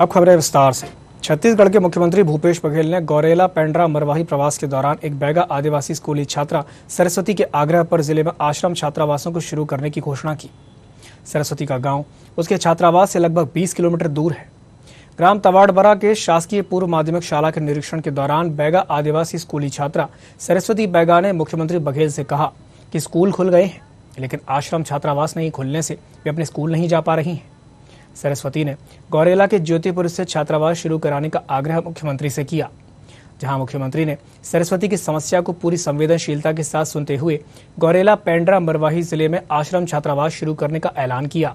अब खबरें विस्तार से छत्तीसगढ़ के मुख्यमंत्री भूपेश बघेल ने गौरेला पेंड्रा मरवाही प्रवास के दौरान एक बैगा आदिवासी स्कूली छात्रा सरस्वती के आग्रह पर जिले में आश्रम छात्रावासों को शुरू करने की घोषणा की सरस्वती का गांव उसके छात्रावास से लगभग 20 किलोमीटर दूर है ग्राम तवाड़बरा के शासकीय पूर्व माध्यमिक शाला के निरीक्षण के दौरान बैगा आदिवासी स्कूली छात्रा सरस्वती बैगा ने मुख्यमंत्री बघेल से कहा कि स्कूल खुल गए हैं लेकिन आश्रम छात्रावास नहीं खुलने से वे अपने स्कूल नहीं जा पा रही हैं सरस्वती ने गौरेला के ज्योतिपुर से छात्रावास शुरू कराने का आग्रह मुख्यमंत्री से किया जहां मुख्यमंत्री ने सरस्वती की समस्या को पूरी संवेदनशीलता के साथ सुनते हुए गौरेला पेंड्रा मरवाही जिले में आश्रम छात्रावास शुरू करने का ऐलान किया